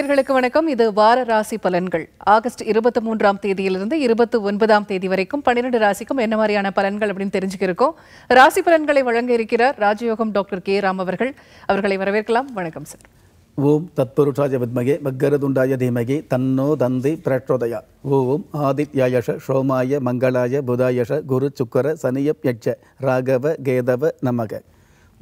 நேயர்களுக்கு வணக்கம் இது வார ராசி பலன்கள் ஆகஸ்ட் இருபத்தி மூன்றாம் தேதியிலிருந்து இருபத்தி ஒன்பதாம் தேதி வரைக்கும் பன்னிரண்டு ராசிக்கும் என்ன மாதிரியான பலன்கள் அப்படின்னு தெரிஞ்சுக்கிருக்கோம் ராசி பலன்களை வழங்க இருக்கிறார் ராஜயோகம் டாக்டர் கே ராம் அவர்கள் அவர்களை வரவேற்கலாம் வணக்கம் சார் ஓம் தத்புருஷாய வித்மகே மக்கரதுண்டாய தீமகி தன்னோ தந்தி பிரட்சோதயா ஓம் ஆதித்யாயஷ சோமாய மங்களாய புதாயஷ குரு சுக்கர சனியப் யட்ச ராகவ கேதவ நமக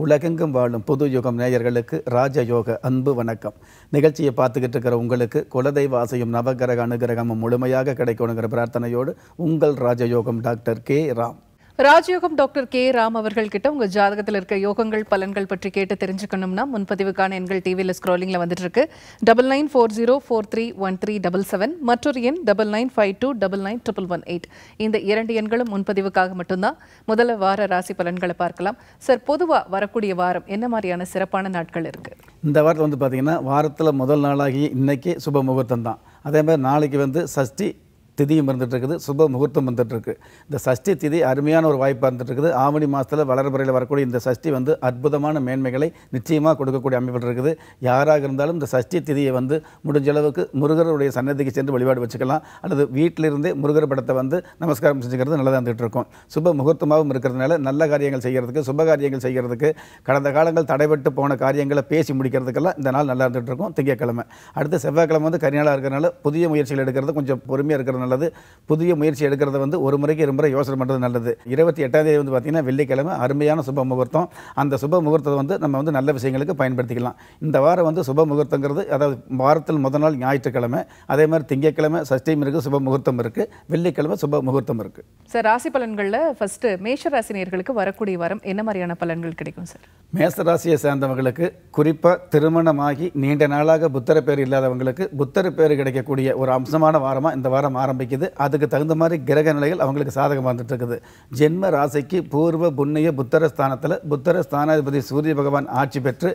உலகெங்கும் வாழும் புது யுகம் நேயர்களுக்கு ராஜயோக அன்பு வணக்கம் நிகழ்ச்சியை பார்த்துக்கிட்டு இருக்கிற உங்களுக்கு குலதெய்வ ஆசையும் நவகிரக அனுகிரகமும் முழுமையாக கிடைக்கணுங்கிற பிரார்த்தனையோடு உங்கள் ராஜயோகம் டாக்டர் கே ராம் ராஜயோகம் டாக்டர் கே ராம் அவர்கள் கிட்ட உங்க ஜாதகத்தில் இருக்க யோகங்கள் பலன்கள் பற்றி கேட்டு தெரிஞ்சுக்கணும்னா முன்பதிவுக்கான எண்கள் டிவியில் ஸ்க்ரோலிங்கில் வந்துட்டு இருக்கு double nine four zero four three one three double seven மற்றொரு எண் double nine five two double nine triple one eight இந்த இரண்டு எண்களும் முன்பதிவுக்காக மட்டும்தான் முதல்ல வார ராசி பலன்களை பார்க்கலாம் சார் பொதுவாக வரக்கூடிய வாரம் என்ன மாதிரியான சிறப்பான நாட்கள் இருக்கு இந்த வாரத்தில் வந்து பார்த்தீங்கன்னா வாரத்தில் முதல் நாளாகி இன்னைக்கு சுப முகூர்த்தம் தான் அதே மாதிரி நாளைக்கு வந்து சஷ்டி திதியும் இருந்துகிட்ருக்குது சுப முகூர்த்தம் வந்துட்டுருக்கு இந்த சஷ்டி திதி அருமையான ஒரு வாய்ப்பாக இருந்துகிட்ருக்குது ஆவணி மாதத்தில் வளர்முறையில் வரக்கூடிய இந்த சஷ்டி வந்து அற்புதமான மேன்மைகளை நிச்சயமாக கொடுக்கக்கூடிய அமைப்பில் இருக்குது யாராக இருந்தாலும் இந்த சஷ்டி திதியை வந்து முடிஞ்ச அளவுக்கு முருகருடைய சன்னதிக்கு சென்று வழிபாடு வச்சுக்கலாம் அல்லது வீட்டிலிருந்தே முருகர் படத்தை வந்து நமஸ்காரம் செஞ்சுக்கிறது நல்லதாக இருந்துகிட்டு இருக்கும் சுப முகூர்த்தமாகவும் இருக்கிறதுனால நல்ல காரியங்கள் செய்கிறதுக்கு சுப காரியங்கள் செய்கிறதுக்கு கடந்த காலங்கள் தடைபட்டு போன காரியங்களை பேசி முடிக்கிறதுக்கெல்லாம் இந்த நாள் நல்லா இருந்துகிட்டு இருக்கும் திங்கக்கிழமை அடுத்து செவ்வாய்க்கிழமை வந்து கரிநாளாக இருக்கிறனால புதிய முயற்சிகள் எடுக்கிறது கொஞ்சம் பொறுமையாக இருக்கிறதுனால நல்லது புதிய முயற்சி எடுக்கிறத வந்து ஒரு முறைக்கு ரொம்ப முறை யோசனை பண்ணுறது நல்லது இருபத்தி எட்டாம் தேதி வந்து பார்த்தீங்கன்னா வெள்ளிக்கிழமை அருமையான சுப முகூர்த்தம் அந்த சுப முகூர்த்தத்தை வந்து நம்ம வந்து நல்ல விஷயங்களுக்கு பயன்படுத்திக்கலாம் இந்த வாரம் வந்து சுப முகூர்த்தங்கிறது அதாவது வாரத்தில் முதல் நாள் ஞாயிற்றுக்கிழமை அதே மாதிரி திங்கக்கிழமை சஷ்டியும் இருக்குது சுப முகூர்த்தம் இருக்குது வெள்ளிக்கிழமை சுப முகூர்த்தம் இருக்குது சார் ராசி பலன்களில் ஃபஸ்ட்டு மேஷராசினியர்களுக்கு வரக்கூடிய வாரம் என்ன மாதிரியான பலன்கள் கிடைக்கும் சார் மேசராசியை சேர்ந்தவங்களுக்கு குறிப்பாக திருமணமாகி நீண்ட நாளாக புத்தர பேர் இல்லாதவங்களுக்கு புத்தர பேர் கிடைக்கக்கூடிய ஒரு அம்சமான வாரமாக இந்த வாரம் ஆரம்பம் ஆரம்பிக்குது அதுக்கு தகுந்த மாதிரி கிரக நிலைகள் அவங்களுக்கு சாதகம் வந்துட்டு இருக்குது ஜென்ம ராசிக்கு பூர்வ புண்ணிய புத்தர ஸ்தானத்தில் புத்தர ஸ்தானாதிபதி சூரிய பகவான் ஆட்சி பெற்று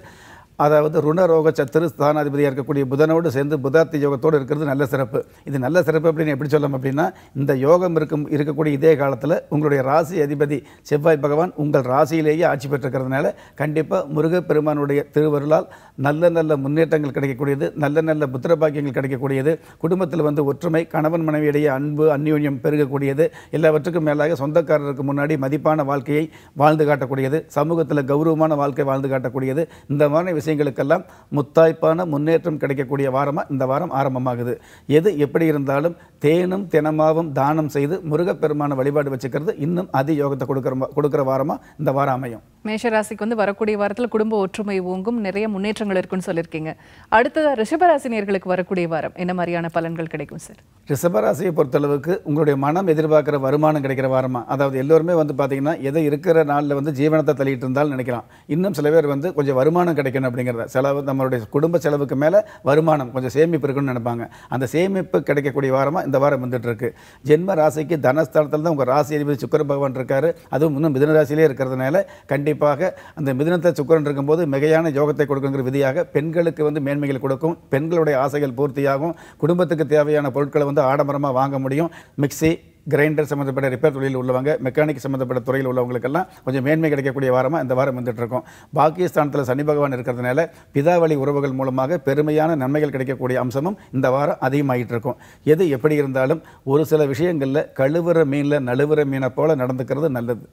அதாவது ருணரோக சத்துரு ஸ்தானாதிபதியாக இருக்கக்கூடிய புதனோடு சேர்ந்து புதார்த்தி யோகத்தோடு இருக்கிறது நல்ல சிறப்பு இது நல்ல சிறப்பு அப்படின்னு எப்படி சொல்லலாம் அப்படின்னா இந்த யோகம் இருக்கும் இருக்கக்கூடிய இதே காலத்தில் உங்களுடைய ராசி அதிபதி செவ்வாய் பகவான் உங்கள் ராசியிலேயே ஆட்சி பெற்றிருக்கிறதுனால கண்டிப்பாக முருகப்பெருமானுடைய திருவருளால் நல்ல நல்ல முன்னேற்றங்கள் கிடைக்கக்கூடியது நல்ல நல்ல புத்திரபாக்கியங்கள் கிடைக்கக்கூடியது குடும்பத்தில் வந்து ஒற்றுமை கணவன் மனைவியிடையே அன்பு அந்யோன்யம் பெருகக்கூடியது எல்லாவற்றுக்கும் மேலாக சொந்தக்காரருக்கு முன்னாடி மதிப்பான வாழ்க்கையை வாழ்ந்து காட்டக்கூடியது சமூகத்தில் கௌரவமான வாழ்க்கை வாழ்ந்து காட்டக்கூடியது இந்த மாதிரி விஷயம் விஷயங்களுக்கெல்லாம் முத்தாய்ப்பான முன்னேற்றம் கிடைக்கக்கூடிய வாரமாக இந்த வாரம் ஆரம்பமாகுது எது எப்படி இருந்தாலும் தேனும் தினமாவும் தானம் செய்து முருகப்பெருமான வழிபாடு வச்சுக்கிறது இன்னும் அதி யோகத்தை கொடுக்குற கொடுக்குற வாரமாக இந்த வாரம் அமையும் மேஷராசிக்கு வந்து வரக்கூடிய வாரத்தில் குடும்ப ஒற்றுமை ஓங்கும் நிறைய முன்னேற்றங்கள் இருக்குன்னு சொல்லியிருக்கீங்க அடுத்ததாக ரிஷபராசினியர்களுக்கு வரக்கூடிய வாரம் என்ன மாதிரியான பலன்கள் கிடைக்கும் சார் ரிஷபராசியை பொறுத்தளவுக்கு உங்களுடைய மனம் எதிர்பார்க்குற வருமானம் கிடைக்கிற வாரமாக அதாவது எல்லோருமே வந்து பார்த்தீங்கன்னா எதை இருக்கிற நாளில் வந்து ஜீவனத்தை தள்ளிட்டு இருந்தாலும் நினைக்கலாம் இன்னும் சில பேர் வந்து கொஞ்சம் வருமானம் கிடைக்கணும் அப்படிங்கிறத செலவு நம்மளுடைய குடும்ப செலவுக்கு மேலே வருமானம் கொஞ்சம் சேமிப்பு இருக்குன்னு நினைப்பாங்க அந்த சேமிப்பு கிடைக்கக்கூடிய வாரமாக இந்த வாரம் வந்துட்டு இருக்கு ஜென்ம ராசிக்கு தனஸ்தானத்தில் தான் உங்கள் ராசி அதிபதி சுக்கர பகவான் இருக்காரு அதுவும் இன்னும் மிதனராசிலே இருக்கிறதுனால கண்டிப்பாக கண்டிப்பாக அந்த மிதினத்தை சுக்கரன் இருக்கும்போது மிகையான யோகத்தை கொடுக்குங்கிற விதியாக பெண்களுக்கு வந்து மேன்மைகள் கொடுக்கும் பெண்களுடைய ஆசைகள் பூர்த்தியாகும் குடும்பத்துக்கு தேவையான பொருட்களை வந்து ஆடம்பரமாக வாங்க முடியும் மிக்சி கிரைண்டர் சம்மந்தப்பட்ட ரிப்பேர் தொழில் உள்ளவங்க மெக்கானிக் சம்மந்தப்பட்ட துறையில் உள்ளவங்களுக்கெல்லாம் கொஞ்சம் மேன்மை கிடைக்கக்கூடிய வாரமாக இந்த வாரம் வந்துட்டு இருக்கோம் பாகிஸ்தானத்தில் சனி பகவான் இருக்கிறதுனால பிதாவளி உறவுகள் மூலமாக பெருமையான நன்மைகள் கிடைக்கக்கூடிய அம்சமும் இந்த வாரம் அதிகமாகிட்டு இருக்கும் எது எப்படி இருந்தாலும் ஒரு சில விஷயங்களில் கழுவுற மீனில் நழுவுற மீனை போல நடந்துக்கிறது நல்லது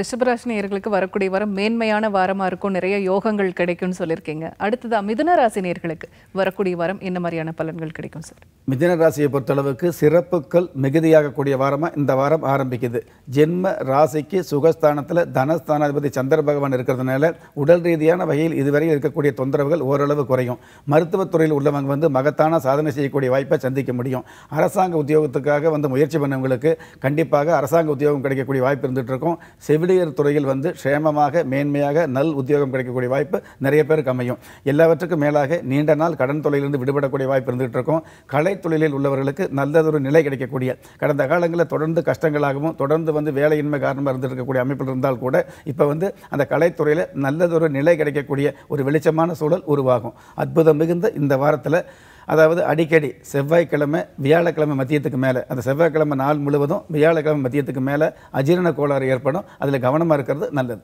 ரிஷபராசி நேர்களுக்கு வரக்கூடிய வாரம் மேன்மையான வாரமாக இருக்கும் நிறைய யோகங்கள் கிடைக்கும்னு சொல்லியிருக்கீங்க அடுத்ததாக மிதுன ராசி நேர்களுக்கு வரக்கூடிய வாரம் என்ன மாதிரியான பலன்கள் கிடைக்கும் சார் மிதுன ராசியை பொறுத்தளவுக்கு சிறப்புகள் மிகுதியாகக்கூடிய வாரமாக இந்த வாரம் ஆரம்பிக்குது ஜென்ம ராசிக்கு சுகஸ்தானத்தில் தனஸ்தானாதிபதி சந்திர பகவான் இருக்கிறதுனால உடல் ரீதியான வகையில் இதுவரை இருக்கக்கூடிய தொந்தரவுகள் ஓரளவு குறையும் மருத்துவத்துறையில் உள்ளவங்க வந்து மகத்தான சாதனை செய்யக்கூடிய வாய்ப்பை சந்திக்க முடியும் அரசாங்க உத்தியோகத்துக்காக வந்து முயற்சி பண்ணவங்களுக்கு கண்டிப்பாக அரசாங்க உத்தியோகம் கிடைக்கக்கூடிய வாய்ப்பு இருந்துகிட்டு இருக்கும் செவிலியர் துறையில் வந்து சேமமாக மேன்மையாக நல் உத்தியோகம் கிடைக்கக்கூடிய வாய்ப்பு நிறைய பேருக்கு அமையும் எல்லாவற்றுக்கும் மேலாக நீண்ட நாள் கடன் தொழிலிருந்து விடுபடக்கூடிய வாய்ப்பு இருந்துகிட்டு இருக்கும் கலை தொழிலில் உள்ளவர்களுக்கு நல்லதொரு நிலை கிடைக்கக்கூடிய கடந்த காலங்களில் தொடர்ந்து கஷ்டங்களாகவும் தொடர்ந்து வந்து வேலையின்மை காரணமாக இருந்துட்டு இருக்கக்கூடிய அமைப்பில் இருந்தால் கூட இப்போ வந்து அந்த கலைத்துறையில் நல்லதொரு நிலை கிடைக்கக்கூடிய ஒரு வெளிச்சமான சூழல் உருவாகும் அற்புதம் மிகுந்த இந்த வாரத்தில் அதாவது அடிக்கடி செவ்வாய்க்கிழமை வியாழக்கிழமை மதியத்துக்கு மேலே அந்த செவ்வாய்க்கிழமை நாள் முழுவதும் வியாழக்கிழமை மதியத்துக்கு மேலே அஜீரண கோளாறு ஏற்படும் அதில் கவனமாக இருக்கிறது நல்லது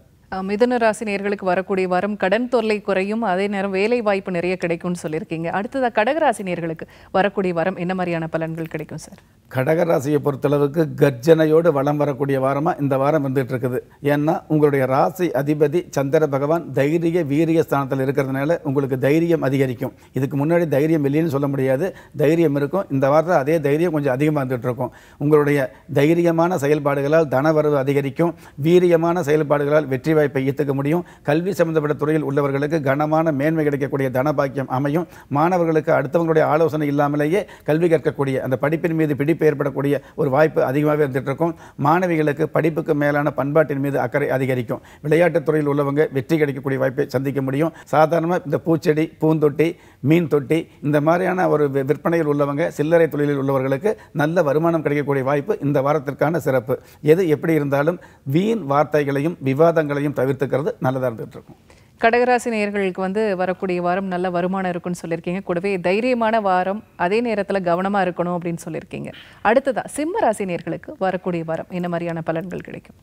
மிதன ராசி நேர்களுக்கு வரக்கூடிய வரும் கடன் தொல்லை குறையும் அதே நேரம் வேலை வாய்ப்பு நிறைய கிடைக்கும்னு சொல்லியிருக்கீங்க அடுத்ததாக கடகராசி நேர்களுக்கு வரக்கூடிய வரம் என்ன மாதிரியான பலன்கள் கிடைக்கும் சார் கடகராசியை பொறுத்தளவுக்கு கர்ஜனையோடு வளம் வரக்கூடிய வாரமாக இந்த வாரம் வந்துட்டு இருக்குது ஏன்னா உங்களுடைய ராசி அதிபதி சந்திர பகவான் தைரிய வீரிய ஸ்தானத்தில் இருக்கிறதுனால உங்களுக்கு தைரியம் அதிகரிக்கும் இதுக்கு முன்னாடி தைரியம் இல்லைன்னு சொல்ல முடியாது தைரியம் இருக்கும் இந்த வாரத்தில் அதே தைரியம் கொஞ்சம் அதிகமாக இருந்துகிட்டு இருக்கும் உங்களுடைய தைரியமான செயல்பாடுகளால் தனவரவு அதிகரிக்கும் வீரியமான செயல்பாடுகளால் வெற்றி வேலைவாய்ப்பை ஈர்த்துக்க முடியும் கல்வி சம்பந்தப்பட்ட துறையில் உள்ளவர்களுக்கு கனமான மேன்மை கிடைக்கக்கூடிய தனபாக்கியம் அமையும் மாணவர்களுக்கு அடுத்தவங்களுடைய ஆலோசனை இல்லாமலேயே கல்வி கற்கக்கூடிய அந்த படிப்பின் மீது பிடிப்பு ஏற்படக்கூடிய ஒரு வாய்ப்பு அதிகமாகவே இருந்துகிட்டு இருக்கும் மாணவிகளுக்கு படிப்புக்கு மேலான பண்பாட்டின் மீது அக்கறை அதிகரிக்கும் விளையாட்டுத் துறையில் உள்ளவங்க வெற்றி கிடைக்கக்கூடிய வாய்ப்பை சந்திக்க முடியும் சாதாரணமாக இந்த பூச்செடி பூந்தொட்டி மீன் தொட்டி இந்த மாதிரியான ஒரு விற்பனையில் உள்ளவங்க சில்லறை தொழிலில் உள்ளவர்களுக்கு நல்ல வருமானம் கிடைக்கக்கூடிய வாய்ப்பு இந்த வாரத்திற்கான சிறப்பு எது எப்படி இருந்தாலும் வீண் வார்த்தைகளையும் விவாதங்களையும் எல்லாத்தையும் தவிர்த்துக்கிறது நல்லதாக இருந்துகிட்டு இருக்கும் கடகராசி நேயர்களுக்கு வந்து வரக்கூடிய வாரம் நல்ல வருமானம் இருக்குன்னு சொல்லியிருக்கீங்க கூடவே தைரியமான வாரம் அதே நேரத்தில் கவனமாக இருக்கணும் அப்படின்னு சொல்லியிருக்கீங்க அடுத்ததாக சிம்ம ராசி நேர்களுக்கு வரக்கூடிய வாரம் என்ன மாதிரியான பலன்கள் கிடைக்கும்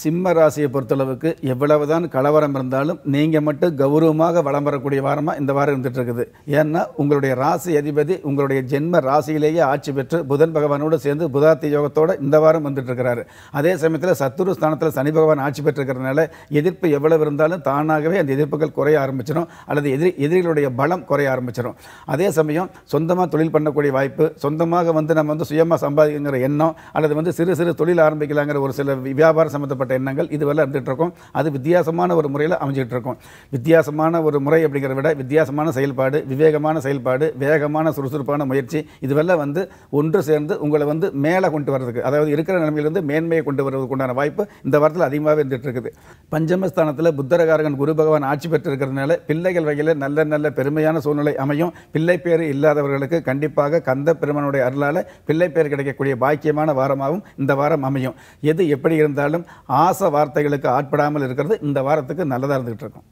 சிம்ம ராசியை பொறுத்தளவுக்கு எவ்வளவுதான் கலவரம் இருந்தாலும் நீங்கள் மட்டும் கௌரவமாக வளம் வரக்கூடிய வாரமாக இந்த வாரம் இருந்துட்டு இருக்குது ஏன்னா உங்களுடைய ராசி அதிபதி உங்களுடைய ஜென்ம ராசியிலேயே ஆட்சி பெற்று புதன் பகவானோடு சேர்ந்து புதார்த்தி யோகத்தோடு இந்த வாரம் வந்துட்டு இருக்கிறாரு அதே சமயத்தில் சத்துரு ஸ்தானத்தில் சனி பகவான் ஆட்சி பெற்றிருக்கிறதுனால எதிர்ப்பு எவ்வளவு இருந்தாலும் தானாகவே அந்த எதிர்ப்புகள் குறைய ஆரம்பிச்சிடும் அல்லது எதிரி எதிரிகளுடைய பலம் குறைய ஆரம்பிச்சிடும் அதே சமயம் சொந்தமாக தொழில் பண்ணக்கூடிய வாய்ப்பு சொந்தமாக வந்து நம்ம வந்து சுயமாக சம்பாதிக்கிற எண்ணம் அல்லது வந்து சிறு சிறு தொழில் ஆரம்பிக்கலாங்கிற ஒரு சில வியாபாரம் சம்மந்த சம்மந்தப்பட்ட எண்ணங்கள் இதுவெல்லாம் இருந்துகிட்டு இருக்கும் அது வித்தியாசமான ஒரு முறையில் அமைஞ்சிட்டு இருக்கும் வித்தியாசமான ஒரு முறை அப்படிங்கிறத விட வித்தியாசமான செயல்பாடு விவேகமான செயல்பாடு வேகமான சுறுசுறுப்பான முயற்சி இதுவெல்லாம் வந்து ஒன்று சேர்ந்து உங்களை வந்து மேலே கொண்டு வர்றதுக்கு அதாவது இருக்கிற நிலைமையிலிருந்து மேன்மையை கொண்டு வருவதற்கு உண்டான வாய்ப்பு இந்த வாரத்தில் அதிகமாகவே இருந்துகிட்டு இருக்குது பஞ்சமஸ்தானத்தில் புத்தரகாரகன் குரு பகவான் ஆட்சி பெற்று இருக்கிறதுனால பிள்ளைகள் வகையில் நல்ல நல்ல பெருமையான சூழ்நிலை அமையும் பிள்ளை பேர் இல்லாதவர்களுக்கு கண்டிப்பாக கந்த பெருமனுடைய அருளால் பிள்ளை பேர் கிடைக்கக்கூடிய பாக்கியமான வாரமாகவும் இந்த வாரம் அமையும் எது எப்படி இருந்தாலும் ஆசை வார்த்தைகளுக்கு ஆட்படாமல் இருக்கிறது இந்த வாரத்துக்கு நல்லதாக இருந்துகிட்டு இருக்கும்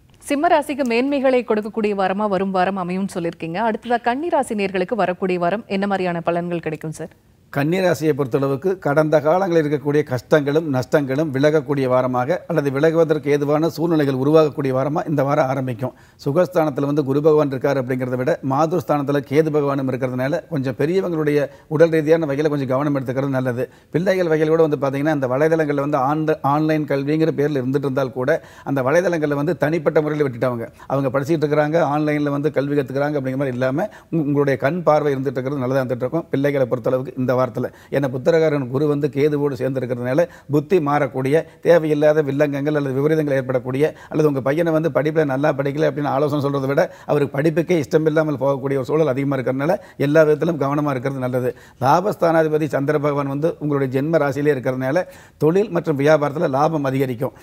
ராசிக்கு மேன்மைகளை கொடுக்கக்கூடிய வாரமாக வரும் வாரம் அமையும் சொல்லியிருக்கீங்க அடுத்ததாக கன்னிராசி நேர்களுக்கு வரக்கூடிய வாரம் என்ன மாதிரியான பலன்கள் கிடைக்கும் சார் கன்னிராசியை பொறுத்தளவுக்கு கடந்த காலங்களில் இருக்கக்கூடிய கஷ்டங்களும் நஷ்டங்களும் விலகக்கூடிய வாரமாக அல்லது விலகுவதற்கு ஏதுவான சூழ்நிலைகள் உருவாகக்கூடிய வாரமாக இந்த வாரம் ஆரம்பிக்கும் சுகஸ்தானத்தில் வந்து குரு பகவான் இருக்கார் அப்படிங்கிறத விட மாதுஸ்தானத்தில் கேது பகவானும் இருக்கிறதுனால கொஞ்சம் பெரியவங்களுடைய உடல் ரீதியான வகையில் கொஞ்சம் கவனம் எடுத்துக்கிறது நல்லது பிள்ளைகள் வகையில் கூட வந்து பார்த்திங்கன்னா அந்த வலைதளங்களில் வந்து ஆன் ஆன்லைன் கல்விங்கிற பேரில் இருந்துட்டு இருந்தால் கூட அந்த வலைதளங்களில் வந்து தனிப்பட்ட முறையில் விட்டுட்டாங்க அவங்க படிச்சுட்டு இருக்கிறாங்க ஆன்லைனில் வந்து கல்வி கற்றுக்கிறாங்க அப்படிங்கிற மாதிரி இல்லாமல் உங்களுடைய கண் பார்வை இருந்துகிட்டு இருக்கிறது நல்லதாக இருந்துகிட்டு இருக்கும் பிள்ளைகளை பொறுத்தளவுக்கு இந்த வாரம் வாரத்தில் ஏன்னா புத்திரகாரன் குரு வந்து கேதுவோடு சேர்ந்திருக்கிறதுனால புத்தி மாறக்கூடிய தேவையில்லாத வில்லங்கங்கள் அல்லது விபரீதங்கள் ஏற்படக்கூடிய அல்லது உங்கள் பையனை வந்து படிப்பில் நல்லா படிக்கல அப்படின்னு ஆலோசனை சொல்கிறத விட அவருக்கு படிப்புக்கே இஷ்டம் இல்லாமல் போகக்கூடிய ஒரு சூழல் அதிகமாக இருக்கிறதுனால எல்லா விதத்திலும் கவனமாக இருக்கிறது நல்லது லாபஸ்தானாதிபதி சந்திர பகவான் வந்து உங்களுடைய ஜென்ம ராசியிலே இருக்கிறதுனால தொழில் மற்றும் வியாபாரத்தில் லாபம் அதிகரிக்கும்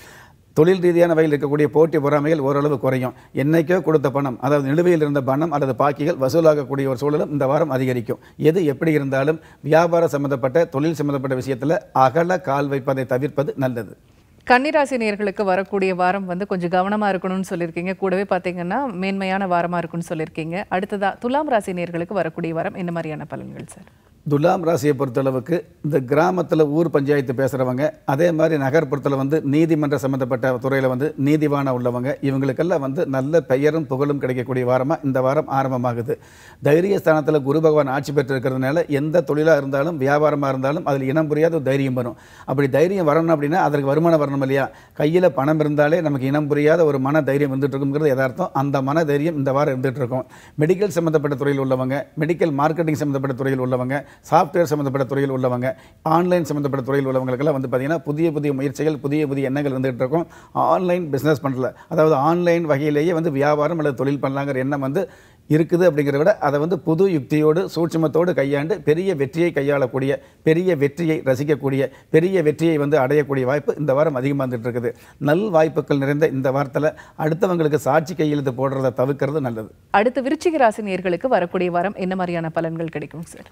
தொழில் ரீதியான வகையில் இருக்கக்கூடிய போட்டி பொறாமைகள் ஓரளவு குறையும் என்றைக்கோ கொடுத்த பணம் அதாவது நிலுவையில் இருந்த பணம் அல்லது பாக்கிகள் வசூலாகக்கூடிய ஒரு சூழலும் இந்த வாரம் அதிகரிக்கும் எது எப்படி இருந்தாலும் வியாபார சம்மந்தப்பட்ட தொழில் சம்மந்தப்பட்ட விஷயத்தில் அகல கால் வைப்பதை தவிர்ப்பது நல்லது கன்னிராசி நேர்களுக்கு வரக்கூடிய வாரம் வந்து கொஞ்சம் கவனமாக இருக்கணும்னு சொல்லியிருக்கீங்க கூடவே பார்த்தீங்கன்னா மேன்மையான வாரமாக இருக்குன்னு சொல்லியிருக்கீங்க அடுத்ததாக துலாம் ராசி நேர்களுக்கு வரக்கூடிய வாரம் என்ன மாதிரியான பலன்கள் சார் துலாம் ராசியை பொறுத்தளவுக்கு இந்த கிராமத்தில் ஊர் பஞ்சாயத்து பேசுகிறவங்க அதே மாதிரி நகர்ப்புறத்தில் வந்து நீதிமன்ற சம்மந்தப்பட்ட துறையில் வந்து நீதிவான உள்ளவங்க இவங்களுக்கெல்லாம் வந்து நல்ல பெயரும் புகழும் கிடைக்கக்கூடிய வாரமாக இந்த வாரம் ஆரம்பமாகுது தைரிய ஸ்தானத்தில் குரு பகவான் ஆட்சி பெற்று இருக்கிறதுனால எந்த தொழிலாக இருந்தாலும் வியாபாரமாக இருந்தாலும் அதில் இனம் புரியாத தைரியம் வரும் அப்படி தைரியம் வரணும் அப்படின்னா அதற்கு வருமானம் வரணும் இல்லையா கையில் பணம் இருந்தாலே நமக்கு இனம் புரியாத ஒரு மன தைரியம் வந்துட்டு இருக்குங்கிறது எதார்த்தம் அந்த மன தைரியம் இந்த வாரம் இருந்துகிட்டு இருக்கும் மெடிக்கல் சம்மந்தப்பட்ட துறையில் உள்ளவங்க மெடிக்கல் மார்க்கெட்டிங் சம்மந்தப்பட்ட துறையில் உள்ளவங்க சாஃப்ட்வேர் சம்மந்தப்பட்ட துறையில் உள்ளவங்க ஆன்லைன் சம்மந்தப்பட்ட துறையில் உள்ளவங்களுக்கெல்லாம் வந்து பார்த்திங்கன்னா புதிய புதிய முயற்சிகள் புதிய புதிய எண்ணங்கள் வந்துகிட்டு இருக்கும் ஆன்லைன் பிஸ்னஸ் பண்ணல அதாவது ஆன்லைன் வகையிலேயே வந்து வியாபாரம் அல்லது தொழில் பண்ணலாங்கிற எண்ணம் வந்து இருக்குது அப்படிங்கிறத விட அதை வந்து புது யுக்தியோடு சூட்சமத்தோடு கையாண்டு பெரிய வெற்றியை கையாளக்கூடிய பெரிய வெற்றியை ரசிக்கக்கூடிய பெரிய வெற்றியை வந்து அடையக்கூடிய வாய்ப்பு இந்த வாரம் அதிகமாக வந்துட்டு இருக்குது நல் வாய்ப்புகள் நிறைந்த இந்த வாரத்தில் அடுத்தவங்களுக்கு சாட்சி கையெழுத்து போடுறதை தவிர்க்கிறது நல்லது அடுத்து விருச்சிக ராசி நேர்களுக்கு வரக்கூடிய வாரம் என்ன மாதிரியான பலன்கள் கிடைக்கும் சார்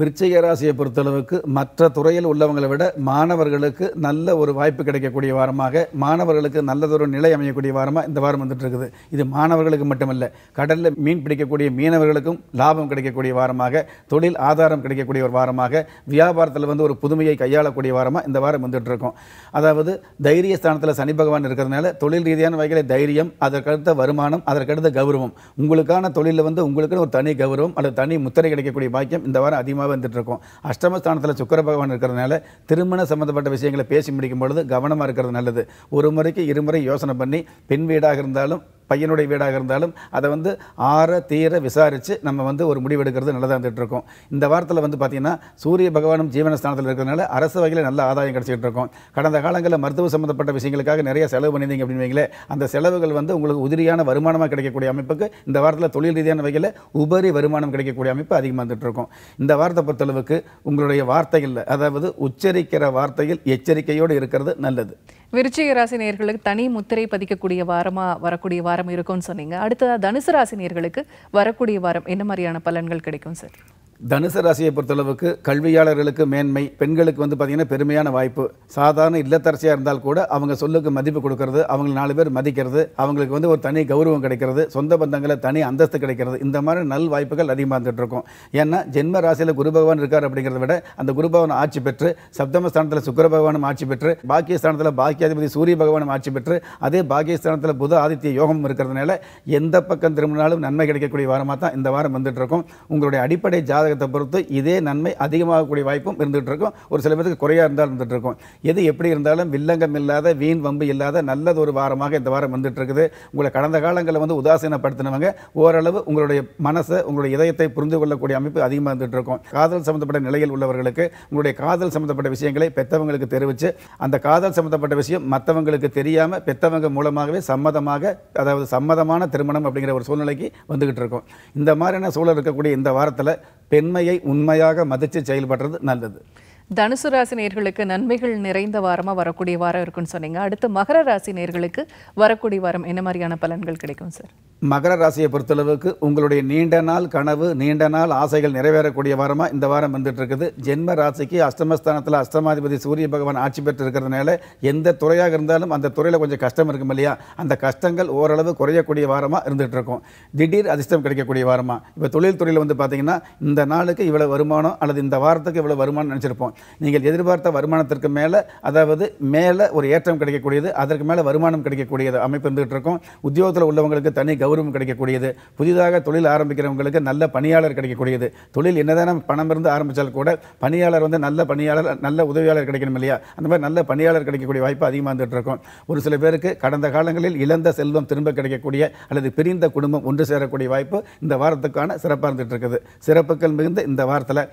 விருச்சிக ராசியை பொறுத்தளவுக்கு மற்ற துறையில் உள்ளவங்களை விட மாணவர்களுக்கு நல்ல ஒரு வாய்ப்பு கிடைக்கக்கூடிய வாரமாக மாணவர்களுக்கு நல்லதொரு நிலை அமையக்கூடிய வாரமாக இந்த வாரம் வந்துட்டு இருக்குது இது மாணவர்களுக்கு மட்டுமல்ல கடலில் மீன் பிடிக்கக்கூடிய மீனவர்களுக்கும் லாபம் கிடைக்கக்கூடிய வாரமாக தொழில் ஆதாரம் கிடைக்கக்கூடிய ஒரு வாரமாக வியாபாரத்தில் வந்து ஒரு புதுமையை கையாளக்கூடிய வாரமாக இந்த வாரம் வந்துட்டு இருக்கோம் அதாவது தைரிய ஸ்தானத்தில் சனி பகவான் இருக்கிறதுனால தொழில் ரீதியான வகையில் தைரியம் அதற்கடுத்த வருமானம் அதற்கடுத்த கௌரவம் உங்களுக்கான தொழிலில் வந்து உங்களுக்குன்னு ஒரு தனி கௌரவம் அல்லது தனி முத்திரை கிடைக்கக்கூடிய பாக்கியம் இந்த வாரம் அதிகமாக வந்துட்டு இருக்கும் அஷ்டமஸ்தானத்தில் சுக்கர பகவான் இருக்கிறதுனால திருமண சம்பந்தப்பட்ட விஷயங்களை பேசி முடிக்கும் பொழுது கவனமாக இருக்கிறது நல்லது ஒரு முறைக்கு இருமுறை யோசனை பண்ணி பெண் வீடாக இருந்தாலும் பையனுடைய வீடாக இருந்தாலும் அதை வந்து ஆற தீர விசாரித்து நம்ம வந்து ஒரு முடிவெடுக்கிறது நல்லதாக இருந்துகிட்டு இருக்கோம் இந்த வாரத்தில் வந்து பார்த்திங்கன்னா சூரிய பகவானும் ஜீவனஸ்தானத்தில் இருக்கிறதுனால அரசு வகையில் நல்ல ஆதாயம் கிடச்சிக்கிட்டு இருக்கோம் கடந்த காலங்களில் மருத்துவ சம்மந்தப்பட்ட விஷயங்களுக்காக நிறைய செலவு பண்ணியிருந்தீங்க அப்படின்னு அந்த செலவுகள் வந்து உங்களுக்கு உதிரியான வருமானமாக கிடைக்கக்கூடிய அமைப்புக்கு இந்த வாரத்தில் தொழில் ரீதியான வகையில் உபரி வருமானம் கிடைக்கக்கூடிய அமைப்பு அதிகமாக இருந்துகிட்டு இருக்கும் இந்த வாரத்தை பொறுத்தளவுக்கு உங்களுடைய வார்த்தைகளில் அதாவது உச்சரிக்கிற வார்த்தையில் எச்சரிக்கையோடு இருக்கிறது நல்லது விருச்சிக ராசி நேர்களுக்கு தனி முத்திரை பதிக்கக்கூடிய வாரமா வரக்கூடிய வாரம் இருக்கும்னு சொன்னீங்க அடுத்ததா தனுசு ராசி நேர்களுக்கு வரக்கூடிய வாரம் என்ன மாதிரியான பலன்கள் கிடைக்கும் சார் தனுசு ராசியை பொறுத்தளவுக்கு கல்வியாளர்களுக்கு மேன்மை பெண்களுக்கு வந்து பார்த்திங்கன்னா பெருமையான வாய்ப்பு சாதாரண இல்லத்தரசியாக இருந்தால் கூட அவங்க சொல்லுக்கு மதிப்பு கொடுக்கறது அவங்களை நாலு பேர் மதிக்கிறது அவங்களுக்கு வந்து ஒரு தனி கௌரவம் கிடைக்கிறது சொந்த பந்தங்களை தனி அந்தஸ்து கிடைக்கிறது இந்த மாதிரி நல் வாய்ப்புகள் அதிகமாக இருந்துகிட்டு இருக்கும் ஏன்னா ஜென்ம ராசியில் குரு பகவான் இருக்கார் அப்படிங்கிறத விட அந்த குரு பகவான் ஆட்சி பெற்று சப்தமஸ்தானத்தில் சுக்கர பகவானும் ஆட்சி பெற்று ஸ்தானத்தில் பாக்கியாதிபதி சூரிய பகவானும் ஆட்சி பெற்று அதே ஸ்தானத்தில் புத ஆதித்ய யோகம் இருக்கிறதுனால எந்த பக்கம் திரும்பினாலும் நன்மை கிடைக்கக்கூடிய வாரமாக தான் இந்த வாரம் வந்துட்டு இருக்கும் உங்களுடைய அடிப்படை ஜாதக ஜாதகத்தை பொறுத்து இதே நன்மை அதிகமாகக்கூடிய வாய்ப்பும் இருந்துகிட்டு இருக்கும் ஒரு சில பேருக்கு குறையாக இருந்தாலும் இருந்துட்டு இருக்கும் எது எப்படி இருந்தாலும் வில்லங்கம் இல்லாத வீண் வம்பு இல்லாத நல்லது ஒரு வாரமாக இந்த வாரம் வந்துட்டு இருக்குது உங்களை கடந்த காலங்களில் வந்து உதாசீனப்படுத்தினவங்க ஓரளவு உங்களுடைய மனசை உங்களுடைய இதயத்தை புரிந்து கொள்ளக்கூடிய அமைப்பு அதிகமாக இருந்துகிட்டு இருக்கும் காதல் சம்மந்தப்பட்ட நிலையில் உள்ளவர்களுக்கு உங்களுடைய காதல் சம்மந்தப்பட்ட விஷயங்களை பெற்றவங்களுக்கு தெரிவித்து அந்த காதல் சம்மந்தப்பட்ட விஷயம் மற்றவங்களுக்கு தெரியாமல் பெற்றவங்க மூலமாகவே சம்மதமாக அதாவது சம்மதமான திருமணம் அப்படிங்கிற ஒரு சூழ்நிலைக்கு வந்துகிட்டு இருக்கும் இந்த மாதிரியான சூழல் இருக்கக்கூடிய இந்த வாரத்தில் பெண்மையை உண்மையாக மதித்து செயல்படுறது நல்லது தனுசு ராசி நேர்களுக்கு நன்மைகள் நிறைந்த வாரமாக வரக்கூடிய வாரம் இருக்குன்னு சொன்னீங்க அடுத்து மகர ராசி நேர்களுக்கு வரக்கூடிய வாரம் என்ன மாதிரியான பலன்கள் கிடைக்கும் சார் மகர ராசியை பொறுத்தளவுக்கு உங்களுடைய நீண்ட நாள் கனவு நீண்ட நாள் ஆசைகள் நிறைவேறக்கூடிய வாரமாக இந்த வாரம் வந்துட்டு இருக்குது ஜென்ம ராசிக்கு அஷ்டமஸ்தானத்தில் அஷ்டமாதிபதி சூரிய பகவான் ஆட்சி பெற்று இருக்கிறதுனால எந்த துறையாக இருந்தாலும் அந்த துறையில் கொஞ்சம் கஷ்டம் இருக்கும் இல்லையா அந்த கஷ்டங்கள் ஓரளவு குறையக்கூடிய வாரமாக இருந்துகிட்டு இருக்கும் திடீர் அதிர்ஷ்டம் கிடைக்கக்கூடிய வாரமாக இப்போ தொழில் துறையில் வந்து பார்த்தீங்கன்னா இந்த நாளுக்கு இவ்வளோ வருமானம் அல்லது இந்த வாரத்துக்கு இவ்வளோ வருமானம் நினச்சிருப்போம் நீங்கள் எதிர்பார்த்த வருமானத்திற்கு மேலே அதாவது மேலே ஒரு ஏற்றம் கிடைக்கக்கூடியது அதற்கு மேலே வருமானம் கிடைக்கக்கூடியது அமைப்பு இருந்துகிட்டு இருக்கும் உத்தியோகத்தில் உள்ளவங்களுக்கு தனி கௌரவம் கிடைக்கக்கூடியது புதிதாக தொழில் ஆரம்பிக்கிறவங்களுக்கு நல்ல பணியாளர் கிடைக்கக்கூடியது தொழில் என்னதான பணம் இருந்து ஆரம்பித்தால் கூட பணியாளர் வந்து நல்ல பணியாளர் நல்ல உதவியாளர் கிடைக்கணும் இல்லையா அந்த மாதிரி நல்ல பணியாளர் கிடைக்கக்கூடிய வாய்ப்பு அதிகமாக இருந்துகிட்டு இருக்கும் ஒரு சில பேருக்கு கடந்த காலங்களில் இழந்த செல்வம் திரும்ப கிடைக்கக்கூடிய அல்லது பிரிந்த குடும்பம் ஒன்று சேரக்கூடிய வாய்ப்பு இந்த வாரத்துக்கான சிறப்பாக இருந்துகிட்டு இருக்குது சிறப்புகள் மிகுந்த இந்த வாரத்தில்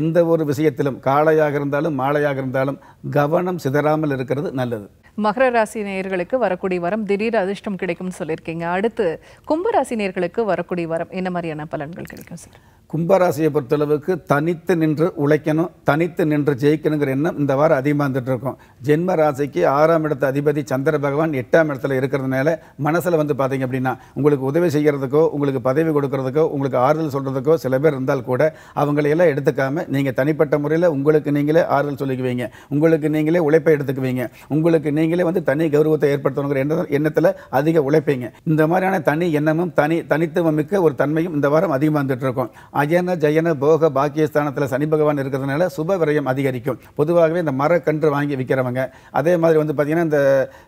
எந்த ஒரு விஷயத்திலும் காலையாக காலையாக இருந்தாலும் மாலையாக இருந்தாலும் கவனம் சிதறாமல் இருக்கிறது நல்லது மகர ராசி நேயர்களுக்கு வரக்கூடிய வரம் திடீர் அதிர்ஷ்டம் கிடைக்கும்னு சொல்லியிருக்கீங்க அடுத்து கும்பராசி நேர்களுக்கு வரக்கூடிய வரம் என்ன மாதிரியான பலன்கள் கிடைக்கும் சார் கும்பராசியை பொறுத்தளவுக்கு தனித்து நின்று உழைக்கணும் தனித்து நின்று ஜெயிக்கணுங்கிற எண்ணம் இந்த வாரம் அதிகமாக வந்துட்டு இருக்கும் ஜென்ம ராசிக்கு ஆறாம் இடத்த அதிபதி சந்திர பகவான் எட்டாம் இடத்துல இருக்கிறதுனால மனசில் வந்து பார்த்தீங்க அப்படின்னா உங்களுக்கு உதவி செய்கிறதுக்கோ உங்களுக்கு பதவி கொடுக்கறதுக்கோ உங்களுக்கு ஆறுதல் சொல்கிறதுக்கோ சில பேர் இருந்தால் கூட அவங்களையெல்லாம் எடுத்துக்காமல் நீங்கள் தனிப்பட்ட முறையில் உங்களுக்கு நீங்கள் நீங்களே ஆறுதல் சொல்லிக்குவீங்க உங்களுக்கு நீங்களே உழைப்பை எடுத்துக்குவீங்க உங்களுக்கு நீங்களே வந்து தனி கௌரவத்தை ஏற்படுத்தணுங்கிற எண்ணத்தில் அதிக உழைப்பீங்க இந்த மாதிரியான தனி எண்ணமும் தனி தனித்துவம் மிக்க ஒரு தன்மையும் இந்த வாரம் அதிகமாக வந்துட்டு இருக்கும் அஜன ஜயன போக பாக்கியஸ்தானத்தில் சனி பகவான் இருக்கிறதுனால சுப விரயம் அதிகரிக்கும் பொதுவாகவே இந்த மரக்கன்று வாங்கி விற்கிறவங்க அதே மாதிரி வந்து பார்த்தீங்கன்னா இந்த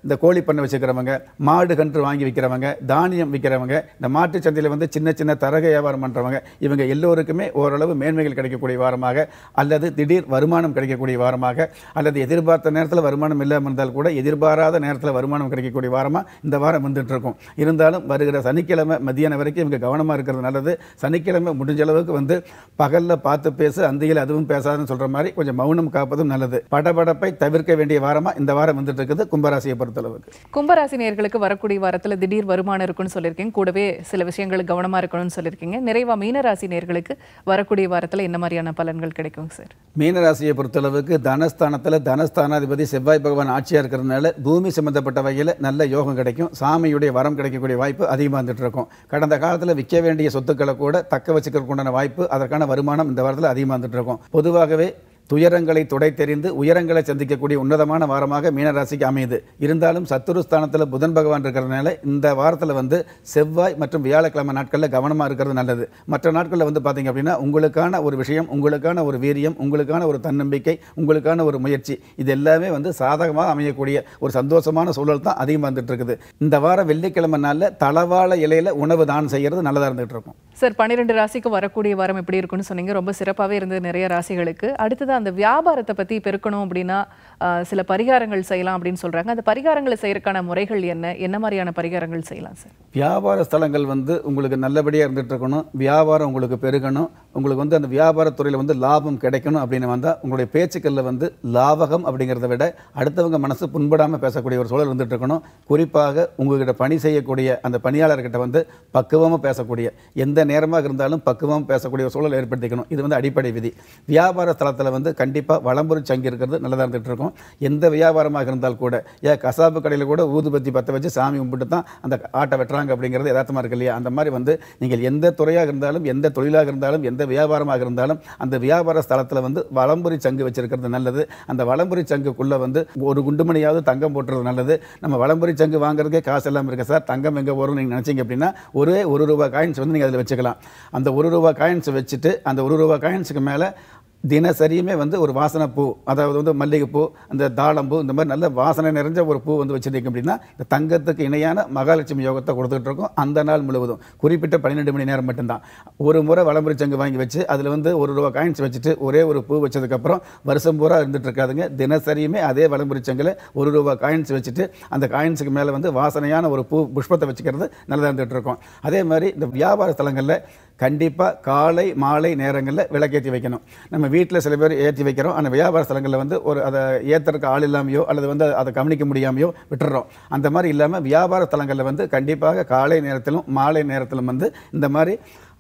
இந்த கோழி பண்ணை வச்சுக்கிறவங்க மாடு கன்று வாங்கி விற்கிறவங்க தானியம் விற்கிறவங்க இந்த மாட்டு சந்தையில் வந்து சின்ன சின்ன தரக வியாபாரம் பண்ணுறவங்க இவங்க எல்லோருக்குமே ஓரளவு மேன்மைகள் கிடைக்கக்கூடிய வாரமாக அல்லது திடீர் வருமானம் வருமானம் கிடைக்கக்கூடிய வாரமாக அல்லது எதிர்பார்த்த நேரத்தில் வருமானம் இல்லாமல் இருந்தால் கூட எதிர்பாராத நேரத்தில் வருமானம் கிடைக்கக்கூடிய வாரமாக இந்த வாரம் இருக்கும் இருந்தாலும் வருகிற சனிக்கிழமை மதியானம் வரைக்கும் இவங்க கவனமாக இருக்கிறது நல்லது சனிக்கிழமை முடிஞ்ச அளவுக்கு வந்து பகலில் பார்த்து பேச அந்தியில் அதுவும் பேசாதுன்னு சொல்கிற மாதிரி கொஞ்சம் மௌனம் காப்பதும் நல்லது படபடப்பை தவிர்க்க வேண்டிய வாரமாக இந்த வாரம் வந்துட்டு இருக்குது கும்பராசியை பொறுத்தளவுக்கு கும்பராசி நேர்களுக்கு வரக்கூடிய வாரத்தில் திடீர் வருமானம் இருக்குன்னு சொல்லியிருக்கேன் கூடவே சில விஷயங்கள் கவனமாக இருக்கணும்னு சொல்லியிருக்கீங்க நிறைவாக மீனராசி நேர்களுக்கு வரக்கூடிய வாரத்தில் என்ன மாதிரியான பலன்கள் கிடைக்கும் சார் மீனராசி ராசியை பொறுத்தளவுக்கு தனஸ்தானத்தில் தனஸ்தானாதிபதி செவ்வாய் பகவான் ஆட்சியாக இருக்கிறதுனால பூமி சம்மந்தப்பட்ட வகையில் நல்ல யோகம் கிடைக்கும் சாமியுடைய வரம் கிடைக்கக்கூடிய வாய்ப்பு அதிகமாக வந்துட்டு இருக்கும் கடந்த காலத்தில் விற்க வேண்டிய சொத்துக்களை கூட தக்க வச்சுக்கிறதுக்குண்டான வாய்ப்பு அதற்கான வருமானம் இந்த வாரத்தில் அதிகமாக வந்துட்டு இருக்கும் பொதுவாகவே துயரங்களை தெரிந்து உயரங்களை சந்திக்கக்கூடிய உன்னதமான வாரமாக மீனராசிக்கு அமையுது இருந்தாலும் சத்துரு ஸ்தானத்தில் புதன் பகவான் இருக்கிறதுனால இந்த வாரத்தில் வந்து செவ்வாய் மற்றும் வியாழக்கிழமை நாட்களில் கவனமாக இருக்கிறது நல்லது மற்ற நாட்களில் வந்து பார்த்திங்க அப்படின்னா உங்களுக்கான ஒரு விஷயம் உங்களுக்கான ஒரு வீரியம் உங்களுக்கான ஒரு தன்னம்பிக்கை உங்களுக்கான ஒரு முயற்சி இது எல்லாமே வந்து சாதகமாக அமையக்கூடிய ஒரு சந்தோஷமான சூழல் தான் அதிகமாக வந்துட்டு இருக்குது இந்த வாரம் வெள்ளிக்கிழமை நாளில் தளவாழ இலையில் உணவு தான் செய்கிறது நல்லதாக இருந்துகிட்டு இருக்கும் சார் பன்னிரெண்டு ராசிக்கு வரக்கூடிய வாரம் எப்படி இருக்குன்னு சொன்னீங்க ரொம்ப சிறப்பாகவே இருந்தது நிறைய ராசிகளுக்கு அடுத்தது அந்த வியாபாரத்தை பற்றி பெருக்கணும் அப்படின்னா சில பரிகாரங்கள் செய்யலாம் அப்படின்னு சொல்கிறாங்க அந்த பரிகாரங்களை செய்யறதுக்கான முறைகள் என்ன என்ன மாதிரியான பரிகாரங்கள் செய்யலாம் சார் வியாபார ஸ்தலங்கள் வந்து உங்களுக்கு நல்லபடியாக இருந்துகிட்டு இருக்கணும் வியாபாரம் உங்களுக்கு பெருகணும் உங்களுக்கு வந்து அந்த வியாபாரத்துறையில் வந்து லாபம் கிடைக்கணும் அப்படின்னு வந்தால் உங்களுடைய பேச்சுக்களில் வந்து லாபகம் அப்படிங்கிறத விட அடுத்தவங்க மனசு புண்படாமல் பேசக்கூடிய ஒரு சூழல் இருந்துகிட்டு இருக்கணும் குறிப்பாக உங்கள்கிட்ட பணி செய்யக்கூடிய அந்த பணியாளர்கிட்ட வந்து பக்குவமாக பேசக்கூடிய எந்த நேரமாக இருந்தாலும் பக்குவம் பேசக்கூடிய சூழல் ஏற்படுத்திக்கணும் இது வந்து அடிப்படை விதி வியாபார ஸ்தலத்தில் வந்து கண்டிப்பாக வளம்புரி சங்கி இருக்கிறது நல்லதாக இருந்துகிட்டு இருக்கும் எந்த வியாபாரமாக இருந்தால் கூட ஏன் கசாப்பு கடையில் கூட ஊதுபத்தி பற்ற வச்சு சாமி கும்பிட்டு தான் அந்த ஆட்டை வெட்டுறாங்க அப்படிங்கிறது யதார்த்தமாக இருக்கு இல்லையா அந்த மாதிரி வந்து நீங்கள் எந்த துறையாக இருந்தாலும் எந்த தொழிலாக இருந்தாலும் எந்த வியாபாரமாக இருந்தாலும் அந்த வியாபார ஸ்தலத்தில் வந்து வளம்புரி சங்கு வச்சுருக்கிறது நல்லது அந்த வளம்புரி சங்குக்குள்ளே வந்து ஒரு குண்டுமணியாவது தங்கம் போட்டுறது நல்லது நம்ம வளம்புரி சங்கு வாங்குறதுக்கே காசு எல்லாம் இருக்குது சார் தங்கம் எங்கே போகிறோம்னு நீங்கள் நினச்சிங்க அப்படின்னா ஒரே ஒரு ரூபாய் காயின்ஸ் வந்து நீங்கள் அதில் வச்சு வச்சுக்கலாம் அந்த ஒரு ரூபா காயின்ஸை வச்சுட்டு அந்த ஒரு ரூபா காயின்ஸுக்கு மேலே தினசரியுமே வந்து ஒரு வாசனை பூ அதாவது வந்து மல்லிகைப்பூ அந்த தாளம்பூ இந்த மாதிரி நல்ல வாசனை நிறைஞ்ச ஒரு பூ வந்து வச்சுருக்கீங்க அப்படின்னா இந்த தங்கத்துக்கு இணையான மகாலட்சுமி யோகத்தை கொடுத்துட்டு இருக்கோம் அந்த நாள் முழுவதும் குறிப்பிட்ட பன்னிரெண்டு மணி நேரம் மட்டும்தான் ஒரு முறை வளம்புரி சங்கு வாங்கி வச்சு அதில் வந்து ஒரு ரூபா காயின்ஸ் வச்சுட்டு ஒரே ஒரு பூ வச்சதுக்கப்புறம் வருஷம் பூரா இருந்துட்டு இருக்காதுங்க தினசரியுமே அதே வளம்புரி சங்கில் ஒரு ரூபா காயின்ஸ் வச்சுட்டு அந்த காயின்ஸுக்கு மேலே வந்து வாசனையான ஒரு பூ புஷ்பத்தை வச்சுக்கிறது நல்லதாக இருந்துகிட்டு இருக்கோம் அதே மாதிரி இந்த வியாபார ஸ்தலங்களில் கண்டிப்பாக காலை மாலை நேரங்களில் விளக்கேற்றி வைக்கணும் நம்ம வீட்டில் சில பேர் ஏற்றி வைக்கிறோம் ஆனால் வியாபார ஸ்தலங்களில் வந்து ஒரு அதை ஏற்றுறதுக்கு ஆள் இல்லாமையோ அல்லது வந்து அதை கவனிக்க முடியாமையோ விட்டுறோம் அந்த மாதிரி இல்லாமல் வியாபார ஸ்தலங்களில் வந்து கண்டிப்பாக காலை நேரத்திலும் மாலை நேரத்திலும் வந்து இந்த மாதிரி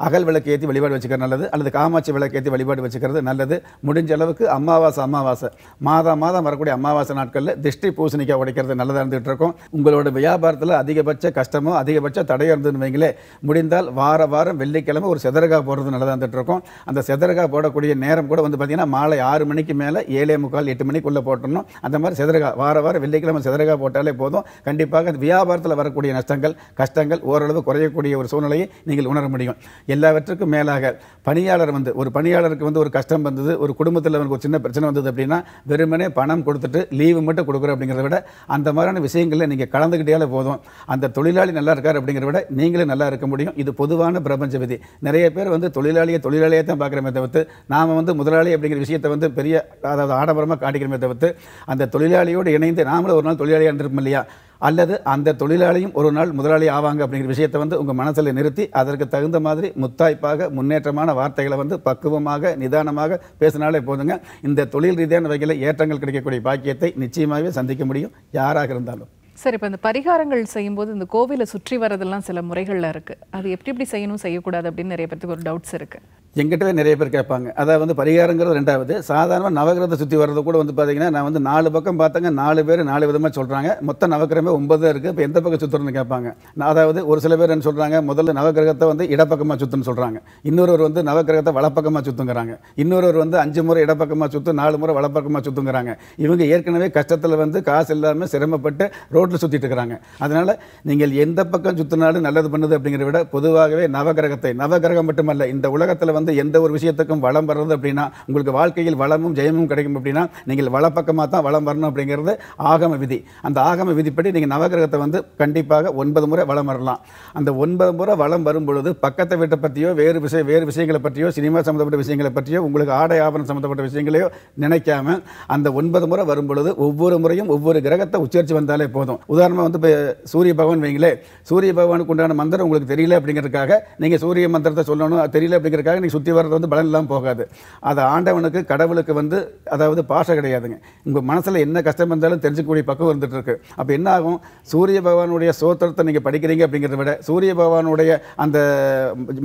அகல் விளக்கு ஏற்றி வழிபாடு வச்சுக்கிறது நல்லது அல்லது காமாட்சி விளக்கு ஏற்றி வழிபாடு வச்சுக்கிறது நல்லது முடிஞ்ச அளவுக்கு அமாவாசை அமாவாசை மாதம் மாதம் வரக்கூடிய அமாவாசை நாட்களில் திஷ்டி பூசணிக்காய் உடைக்கிறது நல்லதாக இருந்துகிட்டு இருக்கும் உங்களோட வியாபாரத்தில் அதிகபட்ச கஷ்டமோ அதிகபட்ச தடையாக இருந்ததுன்னு வைங்களே முடிந்தால் வார வாரம் வெள்ளிக்கிழமை ஒரு செதரகா போடுறது நல்லதாக இருந்துகிட்டு இருக்கும் அந்த செதரகா போடக்கூடிய நேரம் கூட வந்து பார்த்திங்கன்னா மாலை ஆறு மணிக்கு மேலே ஏழே முக்கால் எட்டு மணிக்குள்ளே போட்டணும் அந்த மாதிரி செதரகா வார வாரம் வெள்ளிக்கிழமை செதரகா போட்டாலே போதும் கண்டிப்பாக வியாபாரத்தில் வரக்கூடிய நஷ்டங்கள் கஷ்டங்கள் ஓரளவு குறையக்கூடிய ஒரு சூழ்நிலையை நீங்கள் உணர முடியும் எல்லாவற்றுக்கும் மேலாக பணியாளர் வந்து ஒரு பணியாளருக்கு வந்து ஒரு கஷ்டம் வந்தது ஒரு குடும்பத்தில் அவனுக்கு ஒரு சின்ன பிரச்சனை வந்தது அப்படின்னா வெறுமனே பணம் கொடுத்துட்டு லீவு மட்டும் கொடுக்குறோம் அப்படிங்கிறத விட அந்த மாதிரியான விஷயங்களில் நீங்கள் கலந்துக்கிட்டே போதும் அந்த தொழிலாளி நல்லா இருக்கார் அப்படிங்கிறத விட நீங்களே நல்லா இருக்க முடியும் இது பொதுவான பிரபஞ்ச விதி நிறைய பேர் வந்து தொழிலாளியை தொழிலாளியை தான் பார்க்குறமே தவிர்த்து நாம் வந்து முதலாளி அப்படிங்கிற விஷயத்தை வந்து பெரிய அதாவது ஆடம்பரமாக காட்டிக்கிறமே தவிர்த்து அந்த தொழிலாளியோடு இணைந்து நாமளும் ஒரு நாள் தொழிலாளியாக இருந்திருப்போம் இல்லையா அல்லது அந்த தொழிலாளியும் ஒரு நாள் முதலாளி ஆவாங்க அப்படிங்கிற விஷயத்தை வந்து உங்கள் மனசில் நிறுத்தி அதற்கு தகுந்த மாதிரி முத்தாய்ப்பாக முன்னேற்றமான வார்த்தைகளை வந்து பக்குவமாக நிதானமாக பேசினாலே போதுங்க இந்த தொழில் ரீதியான வகையில் ஏற்றங்கள் கிடைக்கக்கூடிய பாக்கியத்தை நிச்சயமாகவே சந்திக்க முடியும் யாராக இருந்தாலும் சார் இப்போ இந்த பரிகாரங்கள் செய்யும்போது இந்த கோவிலை சுற்றி வரதெல்லாம் சில முறைகளில் இருக்குது அது எப்படி எப்படி செய்யணும் செய்யக்கூடாது அப்படின்னு நிறைய பேருக்கு ஒரு டவுட்ஸ் இருக்குது எங்கிட்ட நிறைய பேர் கேட்பாங்க அதாவது வந்து பரிகாரங்கிறது ரெண்டாவது சாதாரணமாக நவகிரகத்தை சுற்றி வர்றது கூட வந்து பார்த்தீங்கன்னா நான் வந்து நாலு பக்கம் பார்த்தாங்க நாலு பேர் நாலு விதமாக சொல்கிறாங்க மொத்தம் நவகிரகமே ஒன்பது இருக்குது இப்போ எந்த பக்கம் சுற்றுறதுன்னு கேட்பாங்க அதாவது ஒரு சில பேர் என்ன சொல்கிறாங்க முதல்ல நவகிரகத்தை வந்து இடப்பக்கமாக சுற்றுன்னு சொல்கிறாங்க இன்னொருவர் வந்து நவகிரகத்தை வளப்பக்கமாக சுற்றுங்கிறாங்க இன்னொருவர் வந்து அஞ்சு முறை இடப்பக்கமாக சுற்று நாலு முறை வளப்பக்கமாக சுற்றுங்கிறாங்க இவங்க ஏற்கனவே கஷ்டத்தில் வந்து காசு இல்லாமல் சிரமப்பட்டு ரோடு ரோட்டில் சுற்றிட்டு இருக்கிறாங்க அதனால் நீங்கள் எந்த பக்கம் சுற்றினாலும் நல்லது பண்ணுது அப்படிங்கிறத விட பொதுவாகவே நவகிரகத்தை நவகிரகம் மட்டுமல்ல இந்த உலகத்தில் வந்து எந்த ஒரு விஷயத்துக்கும் வளம் வர்றது அப்படின்னா உங்களுக்கு வாழ்க்கையில் வளமும் ஜெயமும் கிடைக்கும் அப்படின்னா நீங்கள் வளப்பக்கமாக தான் வளம் வரணும் அப்படிங்கிறது ஆகம விதி அந்த ஆகம விதிப்படி நீங்கள் நவகிரகத்தை வந்து கண்டிப்பாக ஒன்பது முறை வளம் வரலாம் அந்த ஒன்பது முறை வளம் வரும் பொழுது பக்கத்தை வீட்டை பற்றியோ வேறு விஷய வேறு விஷயங்களை பற்றியோ சினிமா சம்மந்தப்பட்ட விஷயங்களை பற்றியோ உங்களுக்கு ஆடை ஆபரணம் சம்மந்தப்பட்ட விஷயங்களையோ நினைக்காம அந்த ஒன்பது முறை வரும் பொழுது ஒவ்வொரு முறையும் ஒவ்வொரு கிரகத்தை உச்சரித்து வந்தாலே போதும் இருக்கணும் உதாரணமாக வந்து இப்போ சூரிய பகவான் வைங்களே சூரிய பகவானுக்கு உண்டான மந்திரம் உங்களுக்கு தெரியல அப்படிங்கிறதுக்காக நீங்கள் சூரிய மந்திரத்தை சொல்லணும் தெரியல அப்படிங்கிறதுக்காக நீங்கள் சுற்றி வர்றது வந்து பலன் இல்லாமல் போகாது அது ஆண்டவனுக்கு கடவுளுக்கு வந்து அதாவது பாஷை கிடையாதுங்க உங்கள் மனசில் என்ன கஷ்டம் இருந்தாலும் தெரிஞ்சுக்கக்கூடிய பக்கம் இருந்துட்டு இருக்கு அப்போ என்ன ஆகும் சூரிய பகவானுடைய சோத்திரத்தை நீங்கள் படிக்கிறீங்க அப்படிங்கிறத விட சூரிய பகவானுடைய அந்த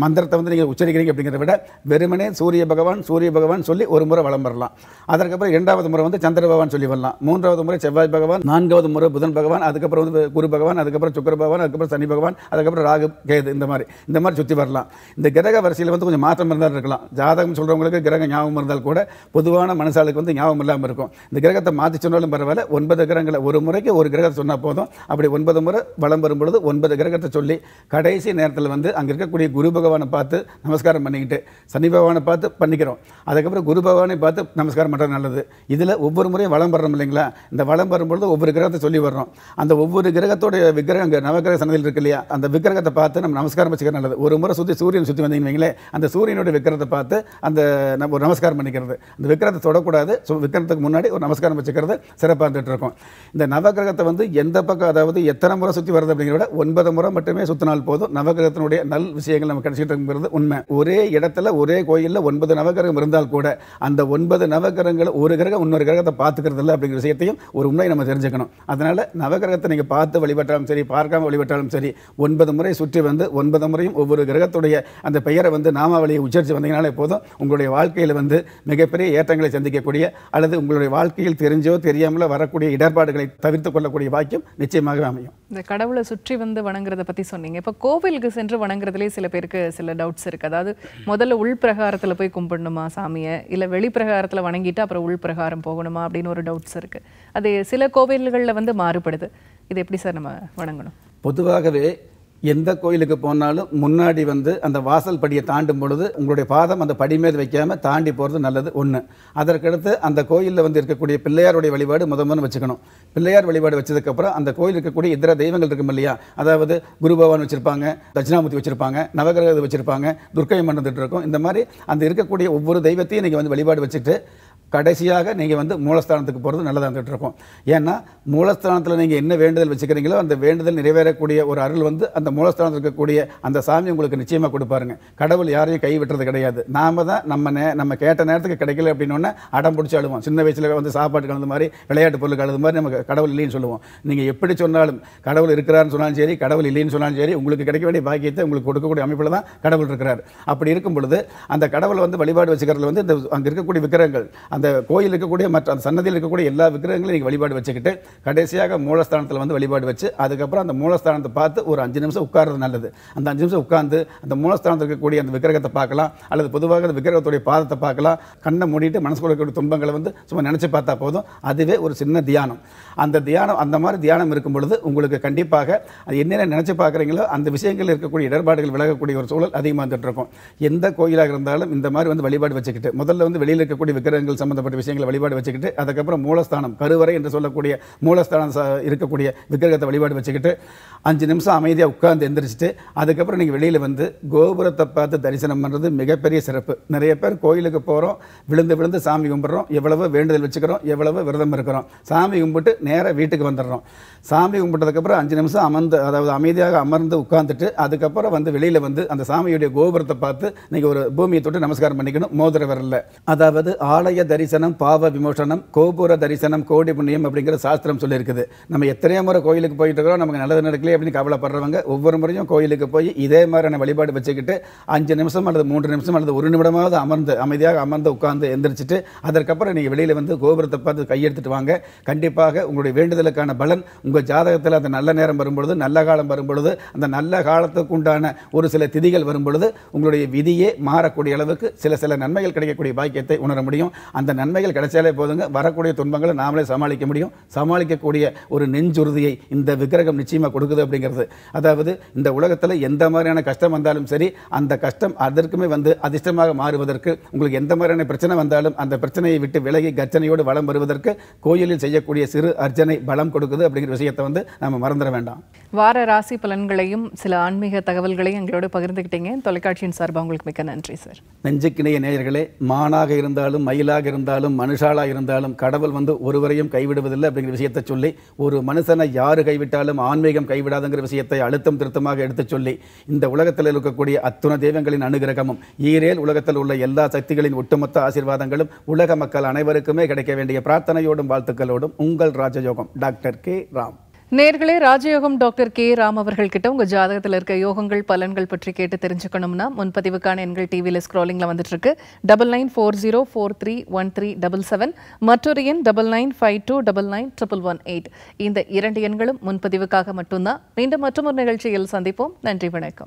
மந்திரத்தை வந்து நீங்கள் உச்சரிக்கிறீங்க அப்படிங்கிறத விட வெறுமனே சூரிய பகவான் சூரிய பகவான் சொல்லி ஒரு முறை வளம் வரலாம் அதற்கப்புறம் இரண்டாவது முறை வந்து சந்திர பகவான் சொல்லி வரலாம் மூன்றாவது முறை செவ்வாய் பகவான் நான்காவது முறை புதன் பகவான் பகவான் அதுக்கப்புறம் வந்து குரு பகவான் அதுக்கப்புறம் சுக்கர பகவான் அதுக்கப்புறம் சனி பகவான் அதுக்கப்புறம் ராகு கேது இந்த மாதிரி இந்த மாதிரி சுற்றி வரலாம் இந்த கிரக வரிசையில் வந்து கொஞ்சம் மாற்றம் இருந்தால் இருக்கலாம் ஜாதகம் சொல்கிறவங்களுக்கு கிரகம் ஞாபகம் இருந்தால் கூட பொதுவான மனசாளுக்கு வந்து ஞாபகம் இல்லாமல் இருக்கும் இந்த கிரகத்தை மாற்றி சொன்னாலும் பரவாயில்ல ஒன்பது கிரகங்களை ஒரு முறைக்கு ஒரு கிரகத்தை சொன்னால் போதும் அப்படி ஒன்பது முறை வளம் வரும் பொழுது ஒன்பது கிரகத்தை சொல்லி கடைசி நேரத்தில் வந்து அங்கே இருக்கக்கூடிய குரு பகவானை பார்த்து நமஸ்காரம் பண்ணிக்கிட்டு சனி பகவானை பார்த்து பண்ணிக்கிறோம் அதுக்கப்புறம் குரு பகவானை பார்த்து நமஸ்காரம் பண்ணுறது நல்லது இதில் ஒவ்வொரு முறையும் வளம் வர்றோம் இல்லைங்களா இந்த வளம் வரும்பொழுது ஒவ்வொரு கிரகத்தை சொல்லி வர்றோம் அந்த ஒவ்வொரு கிரகத்தோடைய விக்கிரகம் அங்கே நவகிரக சன்னதியில் இருக்கு இல்லையா அந்த விக்கிரகத்தை பார்த்து நம்ம நமஸ்காரம் வச்சுக்கிறது நல்லது ஒரு முறை சுற்றி சூரியன் சுற்றி வந்தீங்கன்னு அந்த சூரியனுடைய விக்கிரத்தை பார்த்து அந்த நம்ம ஒரு நமஸ்காரம் பண்ணிக்கிறது அந்த விக்கிரத்தை தொடக்கூடாது ஸோ விக்கிரத்துக்கு முன்னாடி ஒரு நமஸ்காரம் வச்சுக்கிறது சிறப்பாக இருந்துகிட்டு இருக்கும் இந்த நவகிரகத்தை வந்து எந்த பக்கம் அதாவது எத்தனை முறை சுற்றி வருது அப்படிங்கிறத விட ஒன்பது முறை மட்டுமே சுற்றினால் போதும் நவகிரகத்தினுடைய நல் விஷயங்கள் நம்ம கிடைச்சிட்டு இருக்கிறது உண்மை ஒரே இடத்துல ஒரே கோயிலில் ஒன்பது நவகிரகம் இருந்தால் கூட அந்த ஒன்பது நவகிரகங்கள் ஒரு கிரகம் இன்னொரு கிரகத்தை பார்த்துக்கிறது இல்லை அப்படிங்கிற விஷயத்தையும் ஒரு உண்மையை நம்ம தெரிஞ்சுக்கணும் அதனால் நவ கிரகத்தை நீங்கள் பார்த்து வழிபட்டாலும் சரி பார்க்காம வழிபட்டாலும் சரி ஒன்பது முறை சுற்றி வந்து ஒன்பது முறையும் ஒவ்வொரு கிரகத்துடைய அந்த பெயரை வந்து நாமாவளியை உச்சரித்து வந்தீங்கனாலே போதும் உங்களுடைய வாழ்க்கையில் வந்து மிகப்பெரிய ஏற்றங்களை சந்திக்கக்கூடிய அல்லது உங்களுடைய வாழ்க்கையில் தெரிஞ்சோ தெரியாமலோ வரக்கூடிய இடர்பாடுகளை தவிர்த்து கொள்ளக்கூடிய வாக்கியம் நிச்சயமாக அமையும் இந்த கடவுளை சுற்றி வந்து வணங்குறதை பற்றி சொன்னீங்க இப்போ கோவிலுக்கு சென்று வணங்குறதுலே சில பேருக்கு சில டவுட்ஸ் இருக்குது அதாவது முதல்ல உள் பிரகாரத்தில் போய் கும்பிடணுமா சாமியை இல்லை வெளிப்பிரகாரத்தில் வணங்கிட்டு அப்புறம் உள் பிரகாரம் போகணுமா அப்படின்னு ஒரு டவுட்ஸ் இருக்குது அது சில கோவில்களில் வந்து மாறுபடுது இது எப்படி சார் நம்ம வணங்கணும் பொதுவாகவே எந்த கோயிலுக்கு போனாலும் முன்னாடி வந்து அந்த வாசல் படியை தாண்டும் பொழுது உங்களுடைய பாதம் அந்த படி மீது வைக்காமல் தாண்டி போகிறது நல்லது ஒன்று அதற்கடுத்து அந்த கோயிலில் வந்து இருக்கக்கூடிய பிள்ளையாருடைய வழிபாடு முத முதல்ல வச்சுக்கணும் பிள்ளையார் வழிபாடு வச்சதுக்கப்புறம் அந்த கோயில் இருக்கக்கூடிய இதர தெய்வங்கள் இருக்கும் இல்லையா அதாவது குரு பகவான் வச்சுருப்பாங்க தட்சிணாமூர்த்தி வச்சுருப்பாங்க நவகிரகம் வச்சுருப்பாங்க துர்க்கை மன்னர் இருக்கும் இந்த மாதிரி அந்த இருக்கக்கூடிய ஒவ்வொரு தெய்வத்தையும் இன்றைக்கி வந்து வழிபாடு வச்சுட்டு கடைசியாக நீங்கள் வந்து மூலஸ்தானத்துக்கு போகிறது நல்லதாக இருக்கும் ஏன்னா மூலஸ்தானத்தில் நீங்கள் என்ன வேண்டுதல் வச்சுக்கிறீங்களோ அந்த வேண்டுதல் நிறைவேறக்கூடிய ஒரு அருள் வந்து அந்த மூலஸ்தானத்தில் இருக்கக்கூடிய அந்த சாமி உங்களுக்கு நிச்சயமாக கொடுப்பாருங்க கடவுள் யாரையும் கைவிட்டுறது கிடையாது நாம் தான் நம்ம நே நம்ம கேட்ட நேரத்துக்கு கிடைக்கல அப்படின்னோடனே அடம் பிடிச்சி அழுவோம் சின்ன வயசில் வந்து சாப்பாடு கலந்த மாதிரி விளையாட்டு பொருள் கலந்த மாதிரி நமக்கு கடவுள் இல்லைன்னு சொல்லுவோம் நீங்கள் எப்படி சொன்னாலும் கடவுள் இருக்கிறான்னு சொன்னாலும் சரி கடவுள் இல்லைன்னு சொன்னாலும் சரி உங்களுக்கு கிடைக்க வேண்டிய பாக்கியத்தை உங்களுக்கு கொடுக்கக்கூடிய அமைப்பில் தான் கடவுள் இருக்கிறார் அப்படி இருக்கும் பொழுது அந்த கடவுளை வந்து வழிபாடு வச்சுக்கிறது வந்து இந்த அங்கே இருக்கக்கூடிய விக்கிரங்கள் அந்த கோயில் இருக்கக்கூடிய மற்ற அந்த சன்னதியில் இருக்கக்கூடிய எல்லா விக்கிரகங்களையும் நீங்கள் வழிபாடு வச்சுக்கிட்டு கடைசியாக மூலஸ்தானத்தில் வந்து வழிபாடு வச்சு அதுக்கப்புறம் அந்த மூலஸ்தானத்தை பார்த்து ஒரு அஞ்சு நிமிஷம் உட்கார்றது நல்லது அந்த அஞ்சு நிமிஷம் உட்காந்து அந்த மூலஸ்தானத்தில் இருக்கக்கூடிய அந்த விக்கிரகத்தை பார்க்கலாம் அல்லது பொதுவாக அந்த விக்கிரகத்துடைய பாதத்தை பார்க்கலாம் கண்ணை மூடிட்டு மனசுக்குள்ள துன்பங்களை வந்து சும்மா நினச்சி பார்த்தா போதும் அதுவே ஒரு சின்ன தியானம் அந்த தியானம் அந்த மாதிரி தியானம் இருக்கும் பொழுது உங்களுக்கு கண்டிப்பாக அது என்னென்ன நினச்சி பார்க்குறீங்களோ அந்த விஷயங்கள் இருக்கக்கூடிய இடர்பாடுகள் விலகக்கூடிய ஒரு சூழல் அதிகமாக வந்துட்டு எந்த கோயிலாக இருந்தாலும் இந்த மாதிரி வந்து வழிபாடு வச்சுக்கிட்டு முதல்ல வந்து வெளியில் இருக்கக்கூடிய விக்கிரகங்கள் சம்மந்தப்பட்ட விஷயங்களை வழிபாடு வச்சுக்கிட்டு அதுக்கப்புறம் மூலஸ்தானம் கருவறை என்று சொல்லக்கூடிய மூலஸ்தானம் இருக்கக்கூடிய விக்கிரகத்தை வழிபாடு வச்சுக்கிட்டு அஞ்சு நிமிஷம் அமைதியாக உட்கார்ந்து எந்திரிச்சிட்டு அதுக்கப்புறம் நீங்கள் வெளியில் வந்து கோபுரத்தை பார்த்து தரிசனம் பண்ணுறது மிகப்பெரிய சிறப்பு நிறைய பேர் கோயிலுக்கு போகிறோம் விழுந்து விழுந்து சாமி கும்பிட்றோம் எவ்வளவு வேண்டுதல் வச்சுக்கிறோம் எவ்வளவு விரதம் இருக்கிறோம் சாமி கும்பிட்டு நேராக வீட்டுக்கு வந்துடுறோம் சாமி கும்பிட்டதுக்கப்புறம் அஞ்சு நிமிஷம் அமர்ந்து அதாவது அமைதியாக அமர்ந்து உட்காந்துட்டு அதுக்கப்புறம் வந்து வெளியில் வந்து அந்த சாமியுடைய கோபுரத்தை பார்த்து நீங்கள் ஒரு பூமியை தொட்டு நமஸ்காரம் பண்ணிக்கணும் மோதிர வரல அதாவது ஆலய தரிசனம் பாவ விமோசனம் கோபுர தரிசனம் கோடி புண்ணியம் அப்படிங்கிற சாஸ்திரம் சொல்லியிருக்குது நம்ம எத்தனையோ முறை கோயிலுக்கு போயிட்டு இருக்கிறோம் நமக்கு நல்லது நடக்கலையே அப்படின்னு கவலைப்படுறவங்க ஒவ்வொரு முறையும் கோயிலுக்கு போய் இதே மாதிரியான வழிபாடு வச்சுக்கிட்டு அஞ்சு நிமிஷம் அல்லது மூன்று நிமிஷம் அல்லது ஒரு நிமிடமாவது அமர்ந்து அமைதியாக அமர்ந்து உட்காந்து எந்திரிச்சிட்டு அதற்கப்புறம் நீங்கள் வெளியில் வந்து கோபுரத்தை பார்த்து கையெடுத்துட்டு வாங்க கண்டிப்பாக உங்களுடைய வேண்டுதலுக்கான பலன் உங்கள் ஜாதகத்தில் அந்த நல்ல நேரம் வரும்பொழுது நல்ல காலம் வரும்பொழுது அந்த நல்ல காலத்துக்கு உண்டான ஒரு சில திதிகள் வரும்பொழுது உங்களுடைய விதியே மாறக்கூடிய அளவுக்கு சில சில நன்மைகள் கிடைக்கக்கூடிய பாக்கியத்தை உணர முடியும் அந்த நன்மைகள் கிடைச்சாலே போதுங்க வரக்கூடிய துன்பங்களை நாமளே சமாளிக்க முடியும் சமாளிக்கக்கூடிய ஒரு நெஞ்சுறுதியை இந்த விக்கிரகம் நிச்சயமாக கொடுக்குது அப்படிங்கிறது அதாவது இந்த உலகத்தில் எந்த மாதிரியான கஷ்டம் வந்தாலும் சரி அந்த கஷ்டம் அதற்குமே வந்து அதிர்ஷ்டமாக மாறுவதற்கு உங்களுக்கு எந்த மாதிரியான பிரச்சனை வந்தாலும் அந்த பிரச்சனையை விட்டு விலகி கர்ச்சனையோடு வளம் வருவதற்கு கோயிலில் செய்யக்கூடிய சிறு அர்ஜனை பலம் கொடுக்குது அப்படிங்கிற விஷயத்தை வந்து நம்ம மறந்துட வேண்டாம் வார ராசி பலன்களையும் சில ஆன்மீக தகவல்களையும் எங்களோட பகிர்ந்துக்கிட்டீங்க தொலைக்காட்சியின் சார்பாக உங்களுக்கு மிக்க நன்றி சார் நெஞ்சுக்கிணைய நேயர்களே மானாக இருந்தாலும் மயிலாக இருந்தாலும் மனுஷாலாக இருந்தாலும் கடவுள் வந்து ஒருவரையும் கைவிடுவதில்லை அப்படிங்கிற விஷயத்தை சொல்லி ஒரு மனுஷனை யார் கைவிட்டாலும் ஆன்மீகம் கைவிடாதுங்கிற விஷயத்தை அழுத்தம் திருத்தமாக எடுத்துச் சொல்லி இந்த உலகத்தில் இருக்கக்கூடிய அத்துண தெய்வங்களின் அனுகிரகமும் ஈரேல் உலகத்தில் உள்ள எல்லா சக்திகளின் ஒட்டுமொத்த ஆசீர்வாதங்களும் உலக மக்கள் அனைவருக்குமே கிடைக்க வேண்டிய பிரார்த்தனையோடும் வாழ்த்துக்களோடும் உங்கள் ராஜ் ராஜயோகம் டாக்டர் கே ராம் நேர்களே ராஜயோகம் டாக்டர் கே ராம் அவர்கள் கிட்ட உங்க ஜாதகத்தில் இருக்க யோகங்கள் பலன்கள் பற்றி கேட்டு தெரிஞ்சுக்கணும்னா முன்பதிவுக்கான எண்கள் டிவியில் ஸ்க்ராலிங்கில் வந்துட்டு இருக்கு double nine four zero four three one three double seven மற்றொரு எண் double nine five two double nine triple one eight இந்த இரண்டு எண்களும் முன்பதிவுக்காக மட்டும்தான் மீண்டும் மற்றொரு நிகழ்ச்சியில் சந்திப்போம் நன்றி வணக்கம்